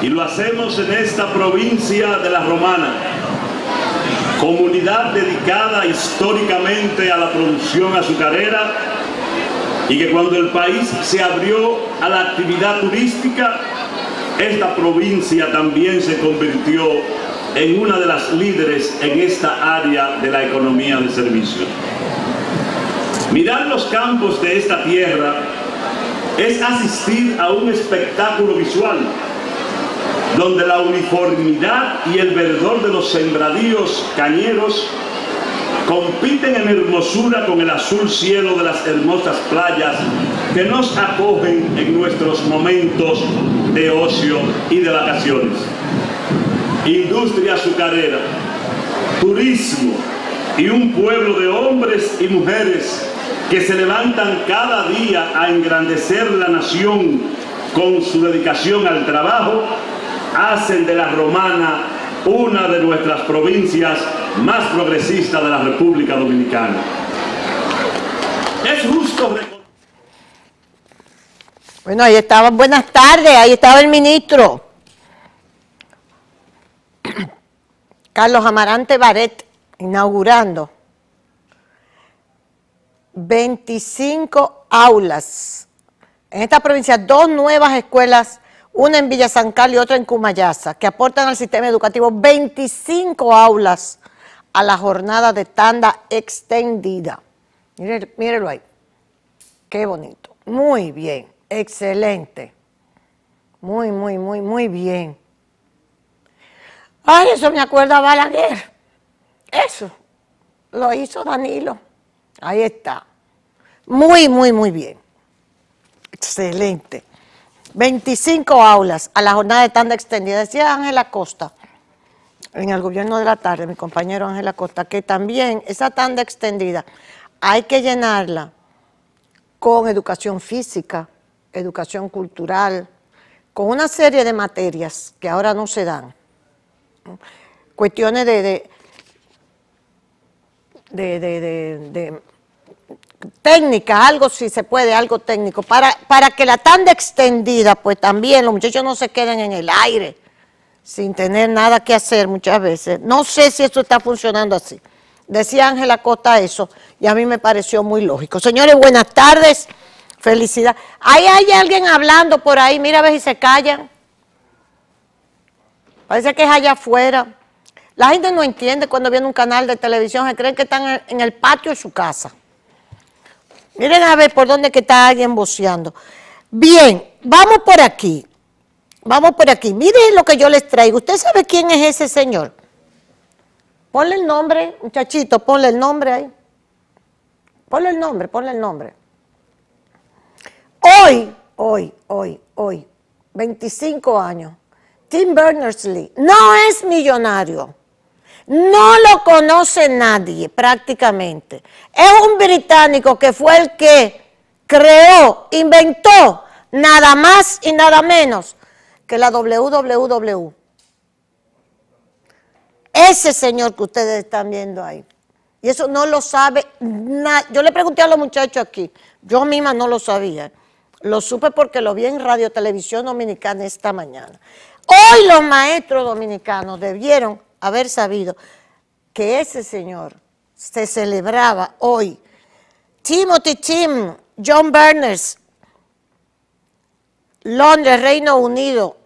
y lo hacemos en esta provincia de La Romana, comunidad dedicada históricamente a la producción azucarera y que cuando el país se abrió a la actividad turística, esta provincia también se convirtió en una de las líderes en esta área de la economía de servicio. Mirar los campos de esta tierra es asistir a un espectáculo visual donde la uniformidad y el verdor de los sembradíos cañeros compiten en hermosura con el azul cielo de las hermosas playas que nos acogen en nuestros momentos de ocio y de vacaciones. Industria azucarera, turismo y un pueblo de hombres y mujeres que se levantan cada día a engrandecer la nación con su dedicación al trabajo hacen de la romana una de nuestras provincias más progresistas de la República Dominicana. Es justo Bueno, ahí estaba, buenas tardes, ahí estaba el ministro. Carlos Amarante Baret, inaugurando 25 aulas. En esta provincia, dos nuevas escuelas una en Villa Sancal y otra en Cumayasa, que aportan al sistema educativo 25 aulas a la jornada de tanda extendida. Mírelo, ahí. Qué bonito. Muy bien. Excelente. Muy, muy, muy, muy bien. Ay, eso me acuerda a Balaguer. Eso lo hizo Danilo. Ahí está. Muy, muy, muy bien. Excelente. 25 aulas a la jornada de tanda extendida. Decía Ángela Costa, en el gobierno de la tarde, mi compañero Ángela Costa, que también esa tanda extendida hay que llenarla con educación física, educación cultural, con una serie de materias que ahora no se dan. Cuestiones de, de, de Técnica, algo si se puede, algo técnico, para, para que la tanda extendida, pues también los muchachos no se queden en el aire sin tener nada que hacer muchas veces. No sé si esto está funcionando así. Decía Ángela Costa eso y a mí me pareció muy lógico. Señores, buenas tardes, felicidad. Ahí hay alguien hablando por ahí, mira a ver si se callan. Parece que es allá afuera. La gente no entiende cuando viene un canal de televisión, se creen que están en el patio de su casa. Miren a ver por dónde que está alguien buceando, Bien, vamos por aquí. Vamos por aquí. Miren lo que yo les traigo. ¿Usted sabe quién es ese señor? Ponle el nombre, muchachito, ponle el nombre ahí. Ponle el nombre, ponle el nombre. Hoy, hoy, hoy, hoy, 25 años, Tim Berners-Lee no es millonario. No lo conoce nadie prácticamente. Es un británico que fue el que creó, inventó nada más y nada menos que la WWW. Ese señor que ustedes están viendo ahí. Y eso no lo sabe nadie. Yo le pregunté a los muchachos aquí, yo misma no lo sabía. Lo supe porque lo vi en Radio Televisión Dominicana esta mañana. Hoy los maestros dominicanos debieron haber sabido que ese señor se celebraba hoy. Timothy Tim, John Berners, Londres, Reino Unido,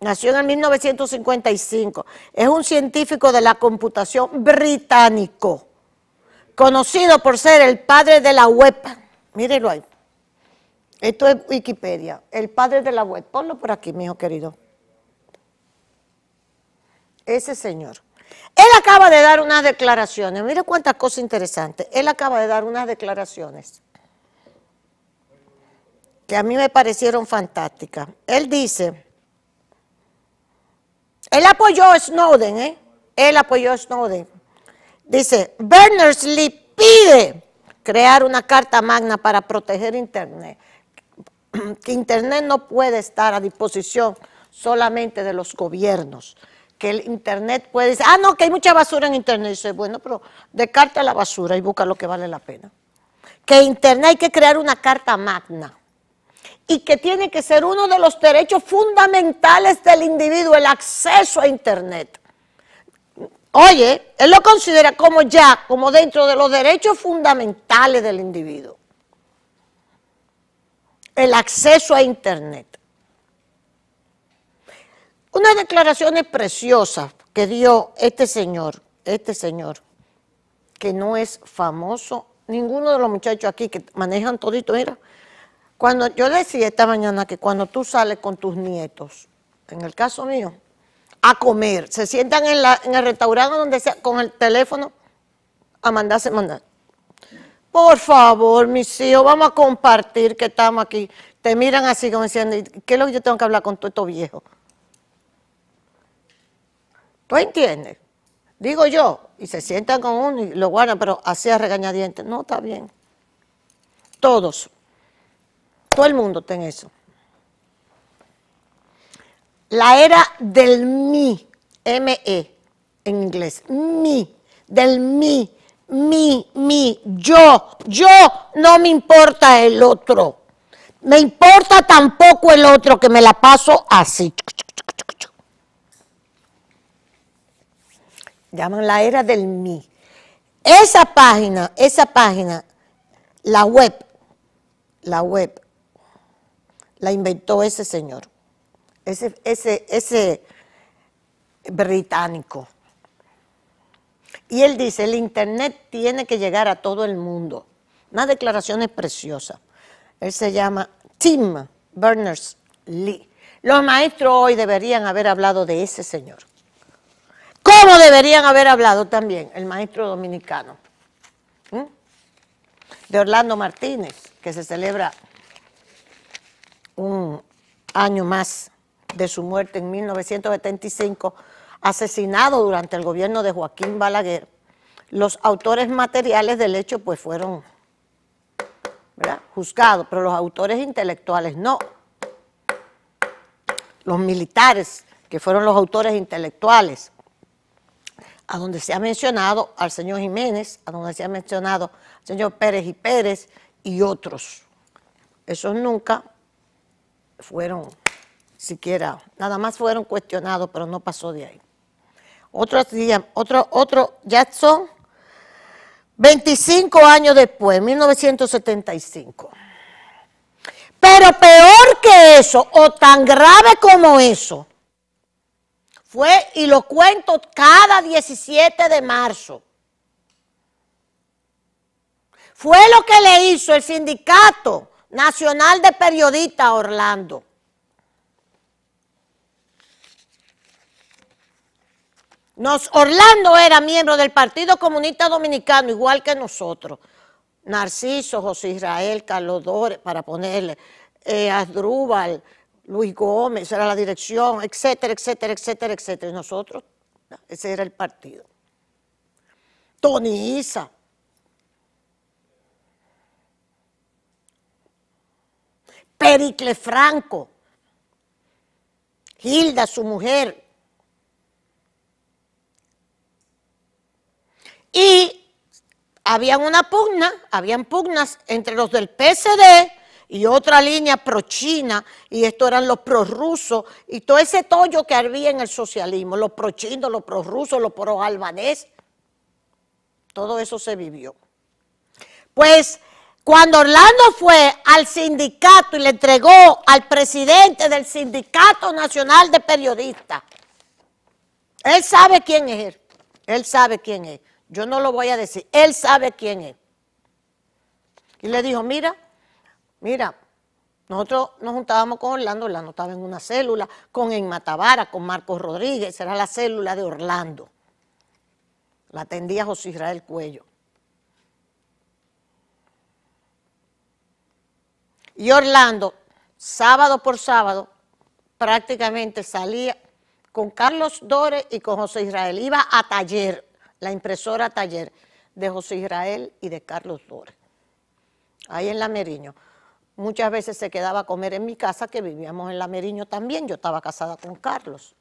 nació en el 1955. Es un científico de la computación británico, conocido por ser el padre de la web. Mírelo ahí. Esto es Wikipedia, el padre de la web. Ponlo por aquí, mi hijo querido. Ese señor. Él acaba de dar unas declaraciones, mire cuántas cosas interesantes. Él acaba de dar unas declaraciones que a mí me parecieron fantásticas. Él dice, él apoyó a Snowden, ¿eh? Él apoyó a Snowden. Dice, Berners-Lee pide crear una carta magna para proteger Internet. Que Internet no puede estar a disposición solamente de los gobiernos que el Internet puede decir, ah, no, que hay mucha basura en Internet. dice, bueno, pero descarta la basura y busca lo que vale la pena. Que Internet hay que crear una carta magna y que tiene que ser uno de los derechos fundamentales del individuo, el acceso a Internet. Oye, él lo considera como ya, como dentro de los derechos fundamentales del individuo. El acceso a Internet declaración es preciosa que dio este señor, este señor, que no es famoso, ninguno de los muchachos aquí que manejan todito, mira, cuando yo le decía esta mañana que cuando tú sales con tus nietos, en el caso mío, a comer, se sientan en, el restaurante donde sea, con el teléfono a mandarse mandar. Por favor, mis hijos, vamos a compartir que estamos aquí. Te miran así como decían, ¿qué es lo que yo tengo que hablar con todo estos viejo? ¿Lo pues entiendes? Digo yo, y se sientan con uno y lo guardan, pero así a regañadientes. No, está bien. Todos. Todo el mundo tiene eso. La era del mí, M-E, en inglés. Mi, del mí, mi, mi, yo. Yo no me importa el otro. Me importa tampoco el otro que me la paso así llaman la era del mí. Esa página, esa página, la web, la web, la inventó ese señor, ese, británico. Y él dice, el Internet tiene que llegar a todo el mundo. Una declaración es preciosa. Él se llama Tim Berners-Lee. Los maestros hoy deberían haber hablado de ese señor. ¿Cómo deberían haber hablado también el maestro dominicano? De Orlando Martínez, que se celebra un año más de su muerte en 1975, asesinado durante el gobierno de Joaquín Balaguer, los autores materiales del hecho pues fueron juzgados, pero los autores intelectuales no. Los militares, que fueron los autores intelectuales, a donde se ha mencionado al señor Jiménez, a donde se ha mencionado al señor Pérez y Pérez y otros. Esos nunca fueron siquiera, nada más fueron cuestionados, pero no pasó de ahí. Otro día, otro, otro, son 25 años después, 1975. Pero peor que eso, o tan grave como eso, fue, y lo cuento cada 17 de marzo. Fue lo que le hizo el Sindicato Nacional de Periodistas a Orlando. Orlando era miembro del Partido Comunista Dominicano, igual que nosotros. Narciso, José Israel, Carlos Dores, para ponerle, eh, Asdrúbal, Luis Gómez, era la dirección, etcétera, etcétera, etcétera, etcétera. Y nosotros, ese era el partido. Tony Isa. Pericle Franco. Hilda, su mujer. Y habían una pugna, habían pugnas entre los del PSD y otra línea pro-China, y esto eran los prorrusos, y todo ese tollo que había en el socialismo, los prochinos, los prorrusos, los pro-Albanés, todo eso se vivió. Pues cuando Orlando fue al sindicato y le entregó al presidente del Sindicato Nacional de Periodistas, él sabe quién es él, él sabe quién es, yo no lo voy a decir, él sabe quién es. Y le dijo, mira, Mira, nosotros nos juntábamos con Orlando, Orlando estaba en una célula, con En con Marcos Rodríguez, era la célula de Orlando. La atendía José Israel Cuello. Y Orlando, sábado por sábado, prácticamente salía con Carlos Dores y con José Israel. Iba a taller, la impresora taller de José Israel y de Carlos Dores, ahí en La Meriño. Muchas veces se quedaba a comer en mi casa, que vivíamos en la Meriño también, yo estaba casada con Carlos.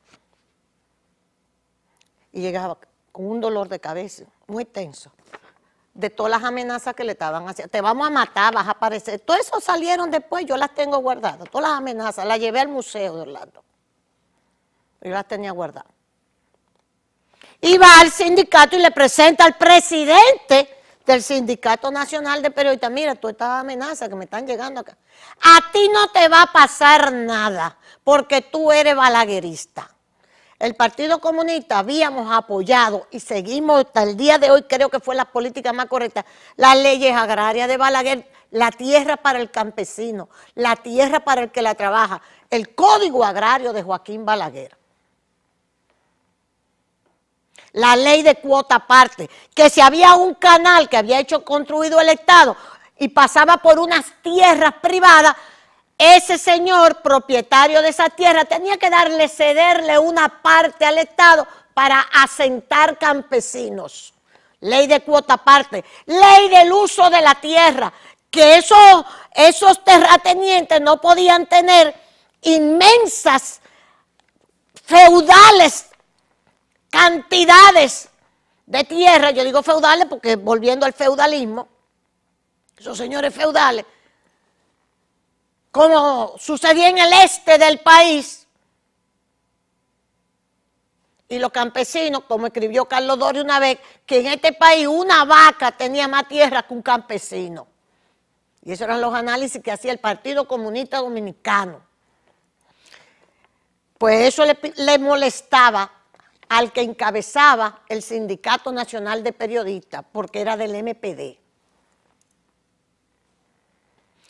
Y llegaba con un dolor de cabeza muy tenso, de todas las amenazas que le estaban haciendo. Te vamos a matar, vas a aparecer. Todo eso salieron después, yo las tengo guardadas, todas las amenazas, las llevé al museo de Orlando. Yo las tenía guardadas. Y va al sindicato y le presenta al presidente del Sindicato Nacional de Periodistas, mira, tú estás amenaza, que me están llegando acá. A ti no te va a pasar nada porque tú eres balaguerista. El Partido Comunista habíamos apoyado y seguimos hasta el día de hoy, creo que fue la política más correcta, las leyes agrarias de Balaguer, la tierra para el campesino, la tierra para el que la trabaja, el código agrario de Joaquín Balaguer la ley de cuota aparte, que si había un canal que había hecho construido el Estado y pasaba por unas tierras privadas, ese señor propietario de esa tierra tenía que darle, cederle una parte al Estado para asentar campesinos. Ley de cuota aparte, ley del uso de la tierra, que esos, esos terratenientes no podían tener inmensas feudales cantidades de tierra, yo digo feudales porque volviendo al feudalismo, esos señores feudales, como sucedía en el este del país, y los campesinos, como escribió Carlos Dori una vez, que en este país una vaca tenía más tierra que un campesino. Y esos eran los análisis que hacía el Partido Comunista Dominicano. Pues eso le, le molestaba al que encabezaba el Sindicato Nacional de Periodistas, porque era del MPD.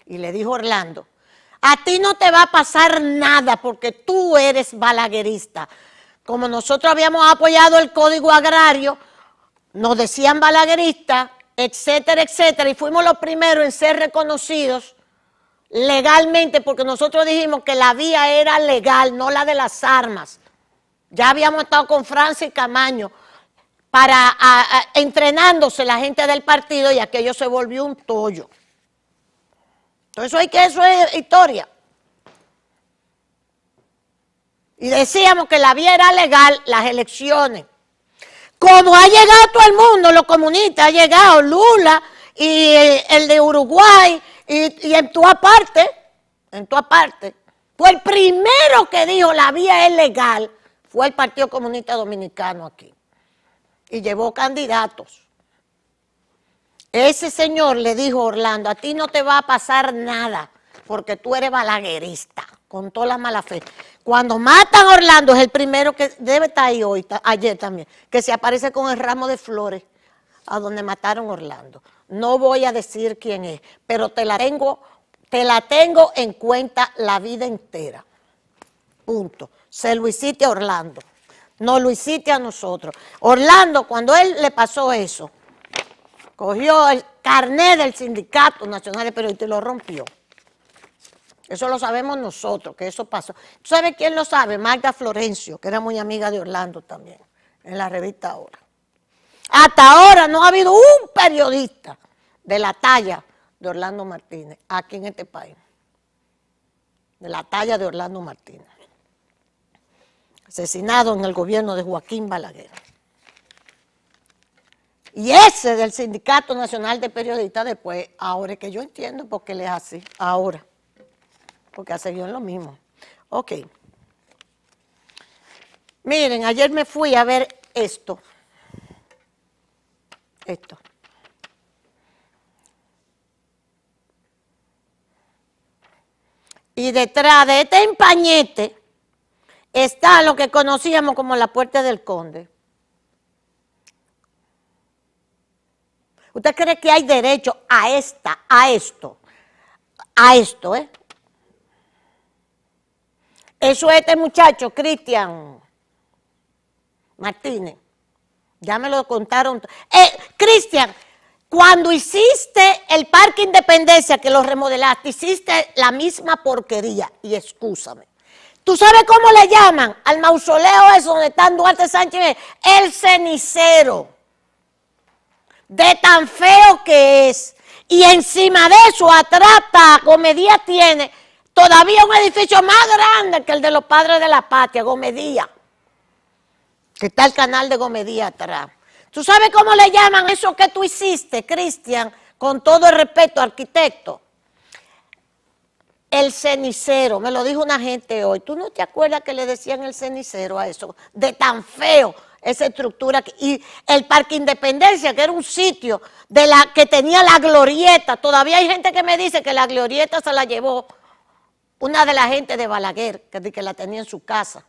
Y le dijo Orlando, a ti no te va a pasar nada porque tú eres balaguerista. Como nosotros habíamos apoyado el Código Agrario, nos decían balagueristas, etcétera, etcétera, y fuimos los primeros en ser reconocidos legalmente porque nosotros dijimos que la vía era legal, no la de las armas. Ya habíamos estado con Francis Camaño para entrenándose la gente del partido y aquello se volvió un tollo. Entonces eso que eso es historia. Y decíamos que la vía era legal, las elecciones. Como ha llegado todo el mundo, los comunistas, ha llegado Lula y eh, el de Uruguay y, en todas partes, en todas partes. Fue el primero que dijo la vía es legal fue el Partido Comunista Dominicano aquí y llevó candidatos. Ese señor le dijo, Orlando, a ti no te va a pasar nada porque tú eres balaguerista, con toda la mala fe. Cuando matan a Orlando es el primero que debe estar ahí hoy, ayer también, que se aparece con el ramo de flores a donde mataron a Orlando. No voy a decir quién es, pero te la tengo, te la tengo en cuenta la vida entera. Punto se lo hiciste a Orlando, no lo hiciste a nosotros. Orlando, cuando él le pasó eso, cogió el carnet del Sindicato Nacional de Periodistas y lo rompió. Eso lo sabemos nosotros, que eso pasó. ¿Tú sabes quién lo sabe? Magda Florencio, que era muy amiga de Orlando también, en la revista Ahora. Hasta ahora no ha habido un periodista de la talla de Orlando Martínez aquí en este país. De la talla de Orlando Martínez asesinado en el gobierno de Joaquín Balaguer. Y ese del Sindicato Nacional de Periodistas después, ahora que yo entiendo por qué le hace, ahora, porque ha seguido en lo mismo. Ok. Miren, ayer me fui a ver esto. Esto. Y detrás de este empañete está lo que conocíamos como la puerta del conde. ¿Usted cree que hay derecho a esta, a esto? A esto, ¿eh? Eso es este muchacho, Cristian Martínez. Ya me lo contaron. Eh, Cristian, cuando hiciste el Parque Independencia que lo remodelaste, hiciste la misma porquería. Y excúsame. ¿Tú sabes cómo le llaman al mausoleo eso donde está Duarte Sánchez? El cenicero. De tan feo que es. Y encima de eso, atrás, Gomedía tiene todavía un edificio más grande que el de los padres de la patria, Gomedía. Que está el canal de Gomedía atrás. ¿Tú sabes cómo le llaman eso que tú hiciste, Cristian? Con todo el respeto, arquitecto. El cenicero, me lo dijo una gente hoy. ¿Tú no te acuerdas que le decían el cenicero a eso? De tan feo esa estructura. Y el Parque Independencia, que era un sitio de la que tenía la glorieta. Todavía hay gente que me dice que la glorieta se la llevó una de la gente de Balaguer, que, la tenía en su casa.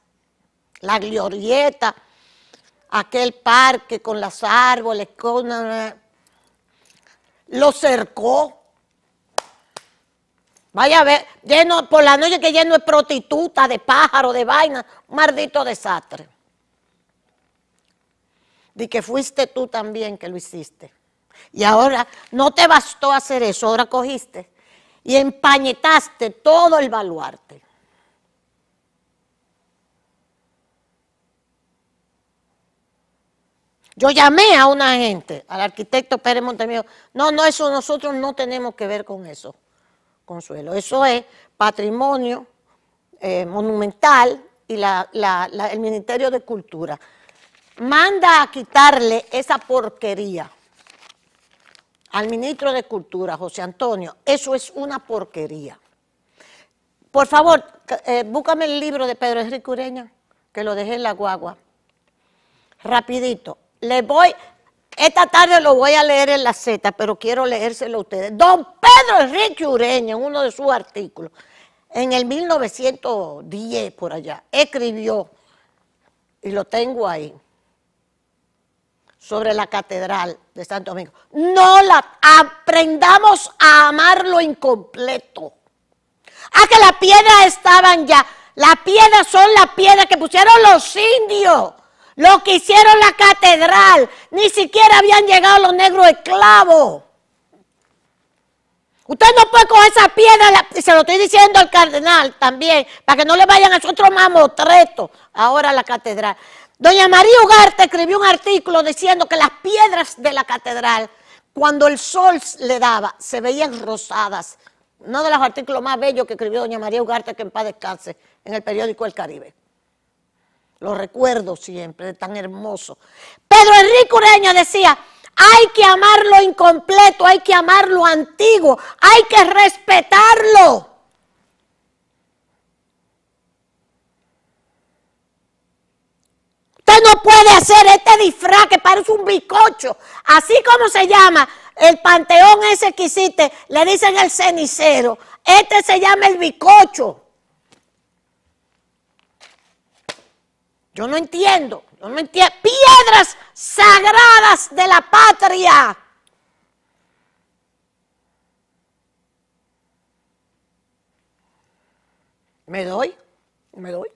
La glorieta, aquel parque con las árboles, con, eh, lo cercó Vaya a ver, lleno, por la noche que lleno de prostituta, de pájaro, de vaina, un maldito desastre. De que fuiste tú también que lo hiciste. Y ahora no te bastó hacer eso, ahora cogiste y empañetaste todo el baluarte. Yo llamé a una gente, al arquitecto Pérez Montemillo, no, no, eso nosotros no tenemos que ver con eso. Consuelo. Eso es patrimonio eh, monumental y el Ministerio de Cultura. Manda a quitarle esa porquería al ministro de Cultura, José Antonio. Eso es una porquería. Por favor, eh, búscame el libro de Pedro Enrique Ureña, que lo dejé en la guagua. Rapidito. Le voy, esta tarde lo voy a leer en la Z, pero quiero leérselo a ustedes. Don Pedro Enrique Ureña, en uno de sus artículos, en el 1910 por allá, escribió, y lo tengo ahí, sobre la catedral de Santo Domingo. No la aprendamos a amar lo incompleto. A ah, que las piedras estaban ya. Las piedras son las piedras que pusieron los indios lo que hicieron la catedral, ni siquiera habían llegado los negros esclavos. Usted no puede coger esa piedra, se lo estoy diciendo al cardenal también, para que no le vayan a nosotros otro mamotreto ahora a la catedral. Doña María Ugarte escribió un artículo diciendo que las piedras de la catedral, cuando el sol le daba, se veían rosadas. Uno de los artículos más bellos que escribió doña María Ugarte, que en paz descanse, en el periódico El Caribe. Lo recuerdo siempre, tan hermoso. Pedro Enrique Ureña decía, hay que amar lo incompleto, hay que amar lo antiguo, hay que respetarlo. Usted no puede hacer este disfraz que parece un bizcocho, así como se llama el panteón ese que hiciste, le dicen el cenicero, este se llama el bizcocho. Yo no entiendo, yo no entiendo. Piedras sagradas de la patria. Me doy, me doy.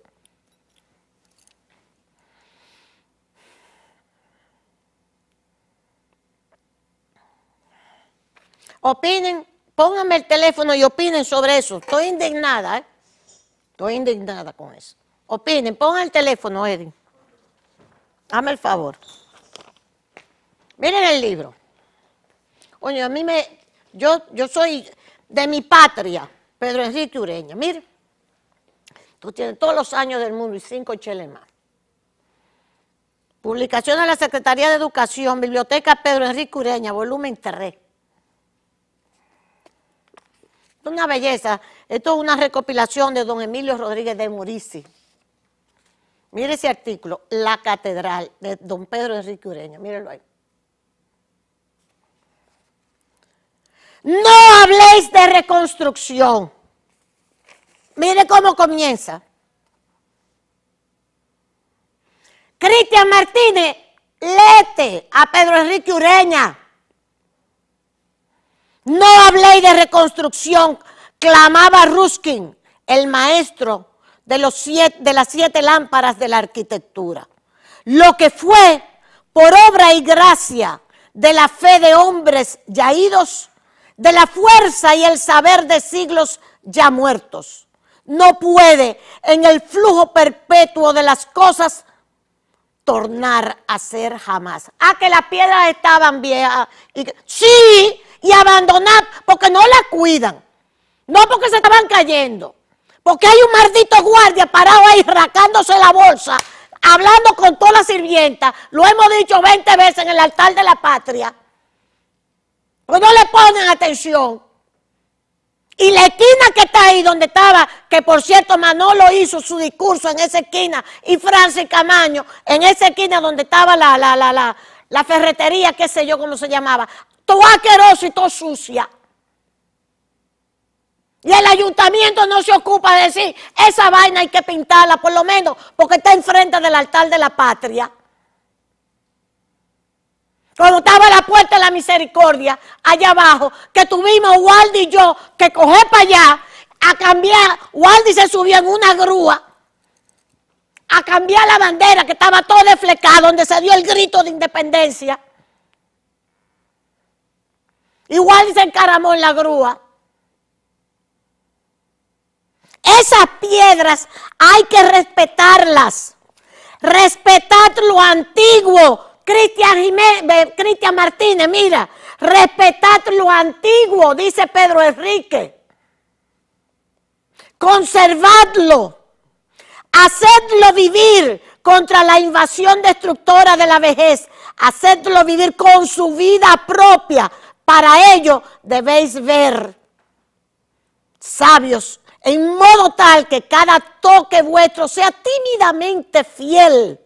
Opinen, pónganme el teléfono y opinen sobre eso. Estoy indignada, ¿eh? Estoy indignada con eso. Opinen, pongan el teléfono, Edwin. Dame el favor. Miren el libro. Oye, a mí me. Yo, yo soy de mi patria, Pedro Enrique Ureña. Mire, tú tienes todos los años del mundo y cinco cheles más. Publicación de la Secretaría de Educación, Biblioteca Pedro Enrique Ureña, volumen 3. es Una belleza. Esto es una recopilación de don Emilio Rodríguez de Murici. Mire ese artículo, La Catedral, de don Pedro Enrique Ureña, mírenlo ahí. No habléis de reconstrucción. Mire cómo comienza. Cristian Martínez, lete a Pedro Enrique Ureña. No habléis de reconstrucción, clamaba Ruskin, el maestro de, las siete lámparas de la arquitectura. Lo que fue por obra y gracia de la fe de hombres ya idos de la fuerza y el saber de siglos ya muertos. No puede en el flujo perpetuo de las cosas tornar a ser jamás. Ah, que las piedras estaban viejas. Y, sí, y abandonar, porque no las cuidan. No porque se estaban cayendo. Porque hay un maldito guardia parado ahí rascándose la bolsa, hablando con toda la sirvienta. Lo hemos dicho 20 veces en el altar de la patria. Pues no le ponen atención. Y la esquina que está ahí donde estaba, que por cierto Manolo hizo su discurso en esa esquina, y Francis Camaño, en esa esquina donde estaba la, la, ferretería, qué sé yo cómo se llamaba, todo asqueroso y todo sucia. Y el ayuntamiento no se ocupa de decir, esa vaina hay que pintarla, por lo menos, porque está enfrente del altar de la patria. Cuando estaba la puerta de la misericordia, allá abajo, que tuvimos Waldi y yo que coger para allá a cambiar. Waldi se subió en una grúa a cambiar la bandera que estaba todo desflecado, donde se dio el grito de independencia. Y Waldi se encaramó en la grúa. Esas piedras hay que respetarlas. respetad lo antiguo. Cristian, Cristian Martínez, mira, respetad lo antiguo, dice Pedro Enrique. Conservadlo. Hacedlo vivir contra la invasión destructora de la vejez. Hacedlo vivir con su vida propia. Para ello debéis ver sabios en modo tal que cada toque vuestro sea tímidamente fiel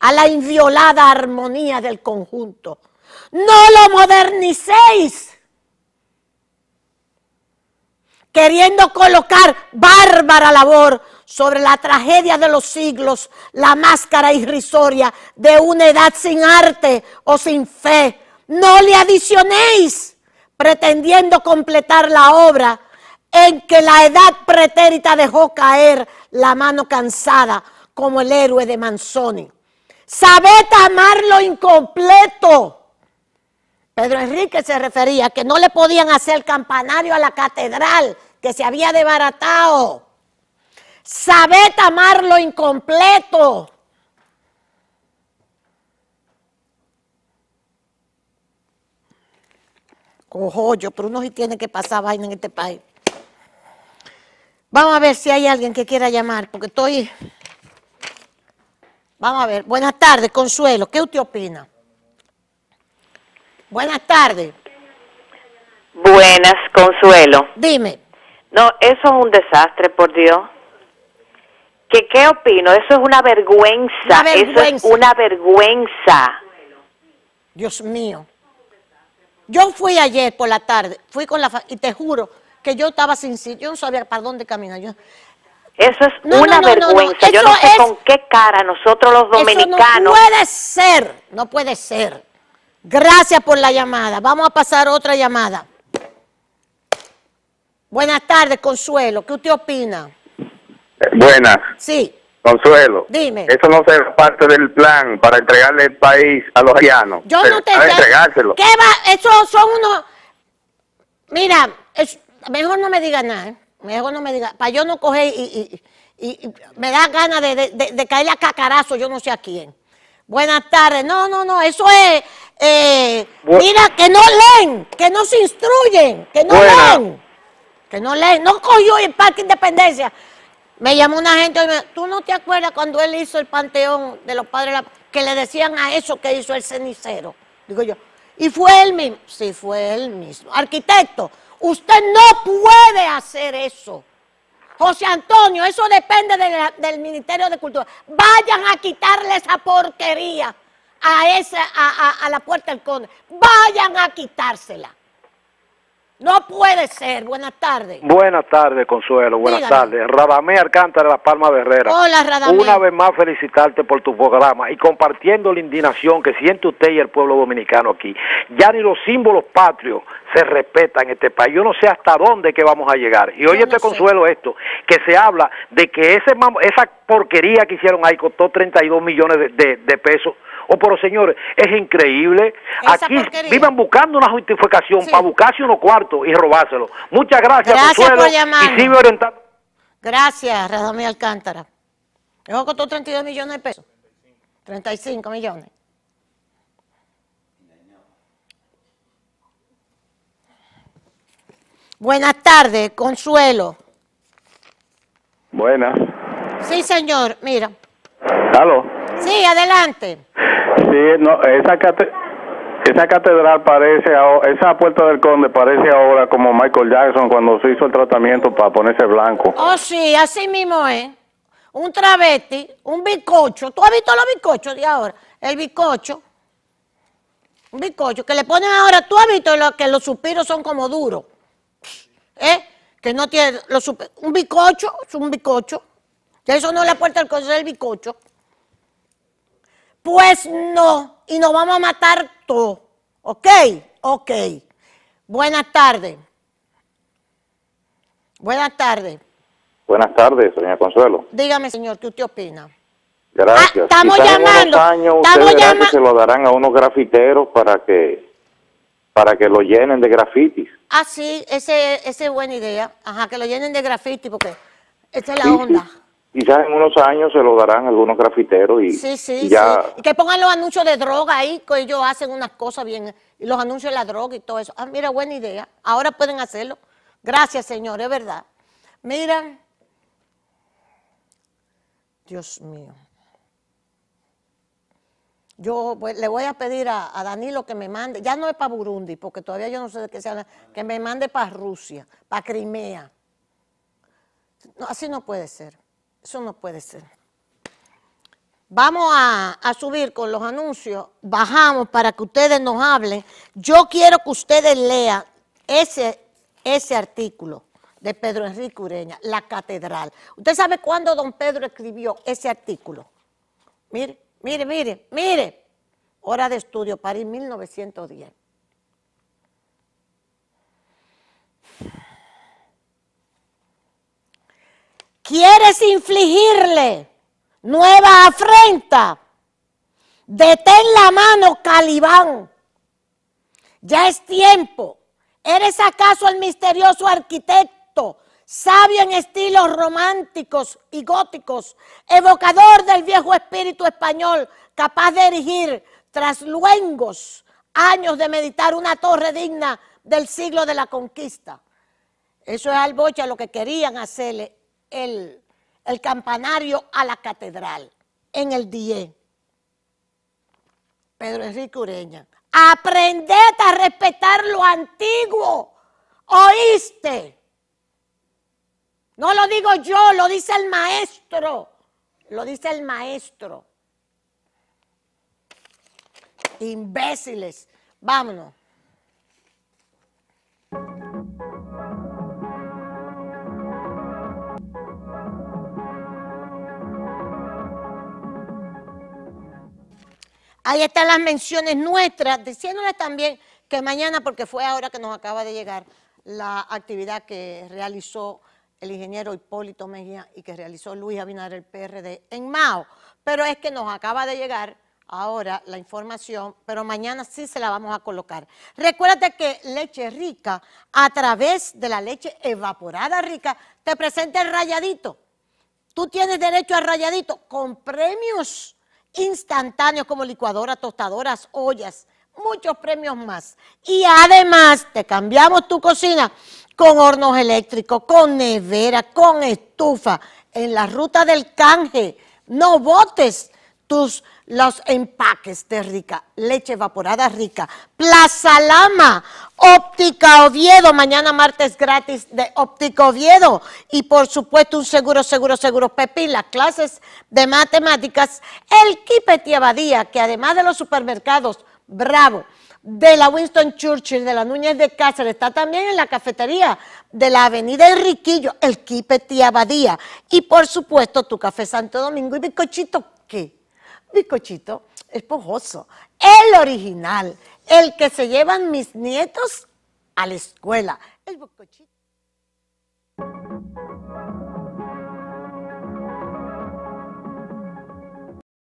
a la inviolada armonía del conjunto. No lo modernicéis, queriendo colocar bárbara labor sobre la tragedia de los siglos, la máscara irrisoria de una edad sin arte o sin fe. No le adicionéis, pretendiendo completar la obra en que la edad pretérita dejó caer la mano cansada como el héroe de Manzoni. Sabed amar lo incompleto. Pedro Enrique se refería que no le podían hacer campanario a la catedral que se había desbaratado. Sabed amar lo incompleto. Cojo, yo, pero uno sí tiene que pasar vaina en este país. Vamos a ver si hay alguien que quiera llamar, porque estoy... Vamos a ver. Buenas tardes, Consuelo. ¿Qué usted opina? Buenas tardes. Buenas, Consuelo. Dime. No, eso es un desastre, por Dios. ¿Qué, qué opino? Eso es una vergüenza. una vergüenza. Eso es una vergüenza. Dios mío. Yo fui ayer por la tarde, fui con la... y te juro que yo estaba sin sitio, yo no sabía para dónde caminar. Yo, eso es una vergüenza. Yo no sé con qué cara nosotros los dominicanos. Eso no puede ser, no puede ser. Gracias por la llamada. Vamos a pasar otra llamada. Buenas tardes, Consuelo. ¿Qué usted opina? Eh, buenas. Sí. Consuelo. Dime. Eso no es parte del plan para entregarle el país a los haitianos. Yo no te... entregárselo. ¿Qué va? Eso son unos... Mira, es, mejor no me diga nada, ¿eh? mejor no me diga, para yo no coger y, me da ganas de, de, a cacarazo, yo no sé a quién. Buenas tardes, no, no, no, eso es, eh, mira, que no leen, que no se instruyen, que no leen, que no leen, no cogió el Parque Independencia. Me llamó una gente ¿tú no te acuerdas cuando él hizo el panteón de los padres que le decían a eso que hizo el cenicero? Digo yo, y fue él mismo, sí, fue él mismo. Arquitecto, Usted no puede hacer eso. José Antonio, eso depende del Ministerio de Cultura. Vayan a quitarle esa porquería a, esa, a la puerta del conde. Vayan a quitársela. No puede ser. Buenas tardes. Buenas tardes, Consuelo. Buenas tardes. Radamé de La Palma de Herrera. Hola, Radamé. Una vez más felicitarte por tu programa y compartiendo la indignación que siente usted y el pueblo dominicano aquí. Ya ni los símbolos patrios se respetan en este país. Yo no sé hasta dónde que vamos a llegar. Y oye, te este consuelo esto, que se habla de que ese esa porquería que hicieron ahí costó 32 millones de, de pesos por oh, pero señores, es increíble. Aquí porquería. buscando una justificación para buscarse unos cuartos y robárselo. Muchas gracias, Consuelo por Y sigue orientando. Gracias, Radomir Alcántara. Eso costó 32 millones de pesos. 35 millones. Buenas tardes, Consuelo. Buenas. Sí, señor, mira. ¿Aló? Sí, adelante. Sí, no, esa, esa catedral parece, ahora, esa puerta del conde parece ahora como Michael Jackson cuando se hizo el tratamiento para ponerse blanco. Oh, sí, así mismo es. Un travesti, un bizcocho. ¿Tú has visto los bizcochos de ahora? El bicocho Un bicocho que le ponen ahora, tú has visto lo, que los suspiros son como duros. ¿Eh? Que no tiene los un bicocho es un bicocho Ya eso no es la puerta del conde, es el bizcocho. Pues no, y nos vamos a matar todos. ¿Ok? Ok. Buenas tardes. Buenas tardes. Buenas tardes, señora Consuelo. Dígame, señor, ¿qué usted opina? Gracias. Ah, estamos llamando. Años estamos llamando. Se lo darán a unos grafiteros para que para que lo llenen de grafitis. Ah, sí, esa ese es buena idea. Ajá, que lo llenen de grafitis porque esa es la onda. Quizás en unos años se lo darán algunos grafiteros y, Que pongan los anuncios de droga ahí, que ellos hacen unas cosas bien, y los anuncios de la droga y todo eso. Ah, mira, buena idea. Ahora pueden hacerlo. Gracias, señor, es verdad. Mira. Dios mío. Yo le voy a pedir a, a, Danilo que me mande, ya no es para Burundi, porque todavía yo no sé de qué se habla, que me mande para Rusia, para Crimea. así no puede ser. Eso no puede ser. Vamos a, subir con los anuncios, bajamos para que ustedes nos hablen. Yo quiero que ustedes lean ese, ese artículo de Pedro Enrique Ureña, La Catedral. ¿Usted sabe cuándo don Pedro escribió ese artículo? Mire, mire, mire, mire. Hora de estudio, París 1910. quieres infligirle nueva afrenta, detén la mano, Calibán. Ya es tiempo. ¿Eres acaso el misterioso arquitecto, sabio en estilos románticos y góticos, evocador del viejo espíritu español, capaz de erigir tras luengos años de meditar una torre digna del siglo de la conquista? Eso es al bocha lo que querían hacerle el, campanario a la catedral, en el DIE. Pedro Enrique Ureña, aprended a respetar lo antiguo, oíste. No lo digo yo, lo dice el maestro, lo dice el maestro. Imbéciles, vámonos. Ahí están las menciones nuestras, diciéndoles también que mañana, porque fue ahora que nos acaba de llegar la actividad que realizó el ingeniero Hipólito Mejía y que realizó Luis Abinader, el PRD, en Mao. Pero es que nos acaba de llegar ahora la información, pero mañana sí se la vamos a colocar. Recuérdate que Leche Rica, a través de la leche evaporada rica, te presenta el rayadito. Tú tienes derecho a rayadito con premios instantáneos como licuadoras, tostadoras, ollas, muchos premios más. Y además te cambiamos tu cocina con hornos eléctricos, con nevera, con estufa, en la ruta del canje. No botes tus los empaques de Rica, leche evaporada Rica, Plaza Lama, Óptica Oviedo, mañana martes gratis de Óptica Oviedo y por supuesto un seguro, seguro, seguro Pepín, las clases de matemáticas, el Kipeti Abadía, que además de los supermercados, bravo, de la Winston Churchill, de la Núñez de Cáceres, está también en la cafetería de la Avenida Riquillo, el Kipeti Abadía y por supuesto tu café Santo Domingo y bizcochito, ¿qué? bizcochito esponjoso, el original, el que se llevan mis nietos a la escuela. El